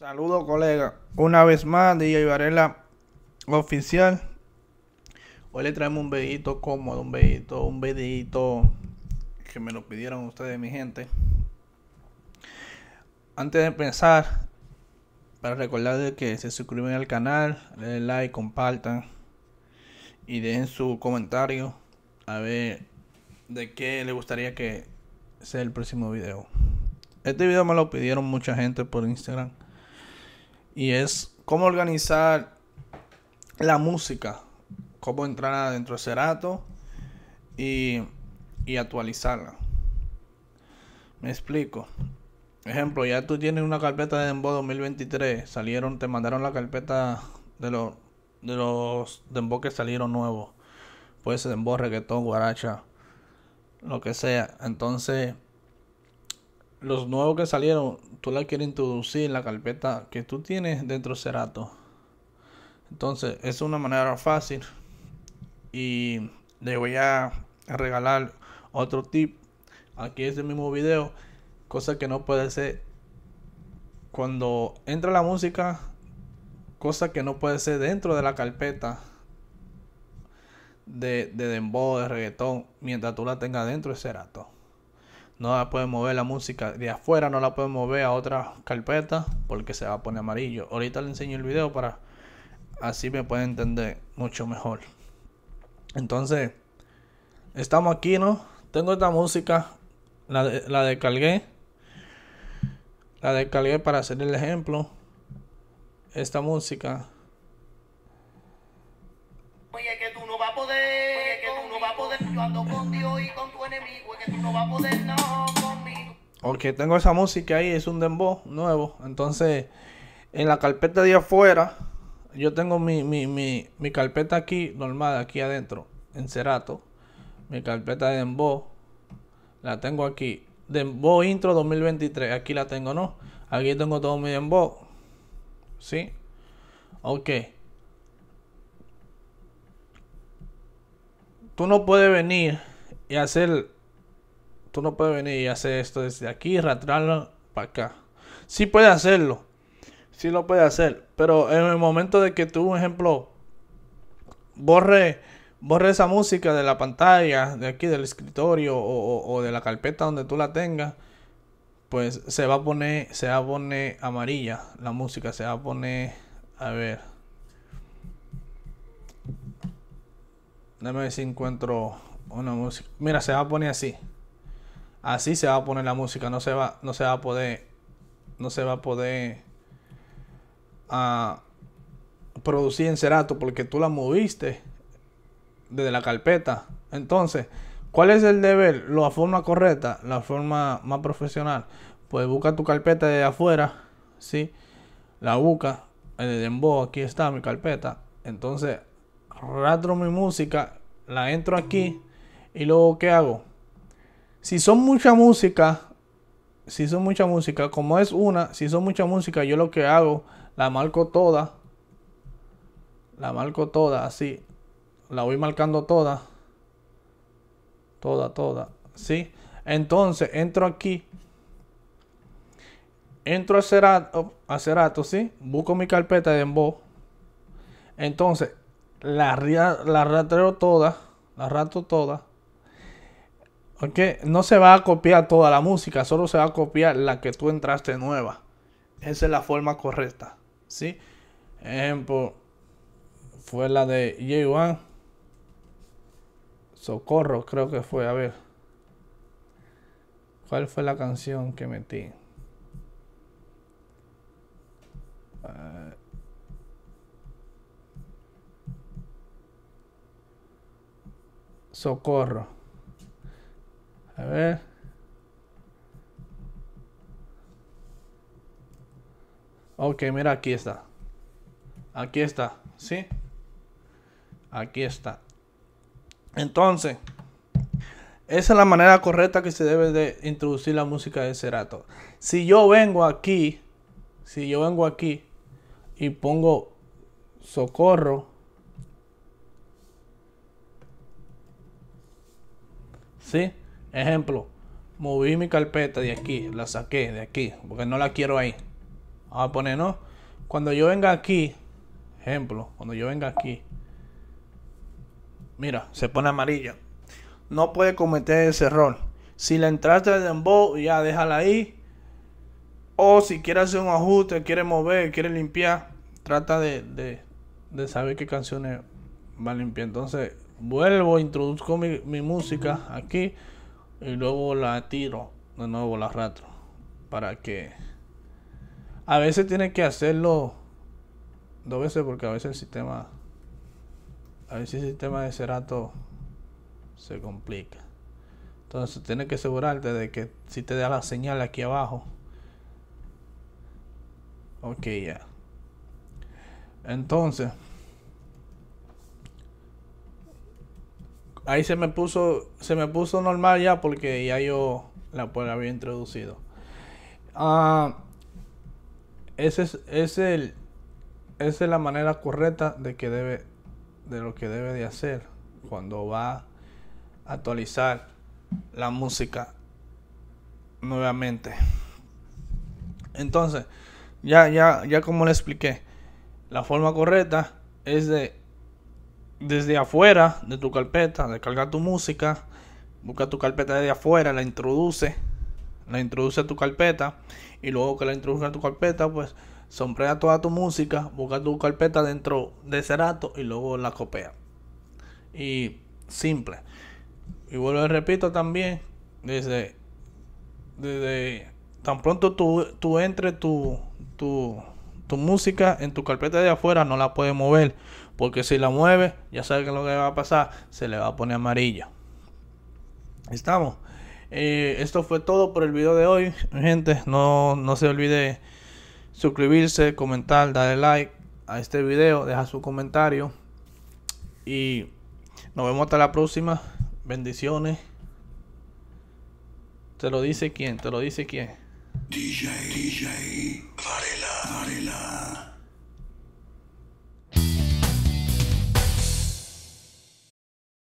Saludo colega. Una vez más, DJ Varela oficial. Hoy le traemos un besito cómodo, un besito, un besito que me lo pidieron ustedes, mi gente. Antes de empezar, para recordarles que se suscriben al canal, den like, compartan y dejen su comentario a ver de qué le gustaría que sea el próximo video. Este video me lo pidieron mucha gente por Instagram. Y es cómo organizar la música, cómo entrar adentro de Serato y, y actualizarla. Me explico. Ejemplo, ya tú tienes una carpeta de Dembow 2023, salieron, te mandaron la carpeta de los de los Dembow que salieron nuevos. Puede ser Dembow, reggaetón, guaracha, lo que sea. Entonces, los nuevos que salieron, tú la quieres introducir en la carpeta que tú tienes dentro de Serato Entonces, es una manera fácil. Y le voy a regalar otro tip. Aquí es el mismo video. Cosa que no puede ser. Cuando entra la música. Cosa que no puede ser dentro de la carpeta. De, de dembow, de reggaetón. Mientras tú la tengas dentro de Serato no la puede mover la música de afuera, no la puede mover a otra carpeta porque se va a poner amarillo. Ahorita le enseño el video para así me pueden entender mucho mejor. Entonces, estamos aquí, ¿no? Tengo esta música, la, de, la descargué. La descargué para hacer el ejemplo. Esta música Ok, tengo esa música ahí, es un dembow nuevo. Entonces, en la carpeta de afuera, yo tengo mi, mi carpeta aquí, normal, aquí adentro, en Cerato. Mi carpeta de dembow, la tengo aquí. Dembow Intro 2023, aquí la tengo, ¿no? Aquí tengo todo mi dembow. ¿Sí? Ok. tú no puedes venir y hacer, tú no puedes venir y hacer esto desde aquí y rastrarlo para acá. Sí puede hacerlo, sí lo puede hacer, pero en el momento de que tú, por ejemplo, borre, borre esa música de la pantalla, de aquí del escritorio o, o de la carpeta donde tú la tengas, pues se va a poner, se va a poner amarilla la música, se va a poner, a ver, Déjame ver si encuentro una música. Mira, se va a poner así. Así se va a poner la música. No se va, no se va a poder. No se va a poder. A... Ah, producir en serato porque tú la moviste desde la carpeta. Entonces, ¿cuál es el deber? La forma correcta, la forma más profesional. Pues busca tu carpeta de afuera, ¿sí? La busca, en el Dembo, aquí está mi carpeta. Entonces, Rastro mi música, la entro aquí y luego ¿qué hago? Si son mucha música, si son mucha música, como es una, si son mucha música, yo lo que hago, la marco toda. La marco toda, así. La voy marcando toda. Toda, toda. ¿Sí? Entonces, entro aquí. Entro a Cerato, a Cerato ¿sí? Busco mi carpeta de embo. Entonces, la, la toda, la rato toda, ¿Ok? no se va a copiar toda la música, solo se va a copiar la que tú entraste nueva. Esa es la forma correcta, ¿sí? Ejemplo, fue la de j one Socorro creo que fue, a ver. ¿Cuál fue la canción que metí? socorro. A ver. Ok, mira, aquí está. Aquí está, ¿sí? Aquí está. Entonces, esa es la manera correcta que se debe de introducir la música de Cerato. Si yo vengo aquí, si yo vengo aquí y pongo socorro, Ejemplo, moví mi carpeta de aquí, la saqué de aquí, porque no la quiero ahí. a poner, Cuando yo venga aquí, ejemplo, cuando yo venga aquí, mira, se pone amarilla. No puede cometer ese error. Si la entraste de Dembow, ya déjala ahí. O si quiere hacer un ajuste, quiere mover, quiere limpiar, trata de, de, de saber qué canciones va a limpiar. Entonces, vuelvo, introduzco mi, música aquí y luego la tiro de nuevo, la rato para que a veces tiene que hacerlo dos veces porque a veces el sistema a veces el sistema de Cerato se complica entonces tiene que asegurarte de que si te da la señal aquí abajo ok ya entonces ahí se me puso, se me puso normal ya porque ya yo la, pues, había introducido. Ah, ese es, el, esa es la manera correcta de que debe, de lo que debe de hacer cuando va a actualizar la música nuevamente. Entonces, ya, ya, ya como le expliqué, la forma correcta es de desde afuera de tu carpeta, descarga tu música, busca tu carpeta desde afuera, la introduce, la introduce a tu carpeta y luego que la introduce a tu carpeta, pues sombrea toda tu música, busca tu carpeta dentro de Cerato y luego la copia. Y simple. Y vuelvo y repito también, desde, desde tan pronto tú, tú entres tu, tu música en tu carpeta de afuera no la puede mover. Porque si la mueve ya sabes que lo que va a pasar, se le va a poner amarilla. Estamos. Eh, esto fue todo por el video de hoy. Gente, no, no se olvide suscribirse, comentar, darle like a este video, deja su comentario. Y nos vemos hasta la próxima. Bendiciones. Te lo dice quién, te lo dice quién. Baila.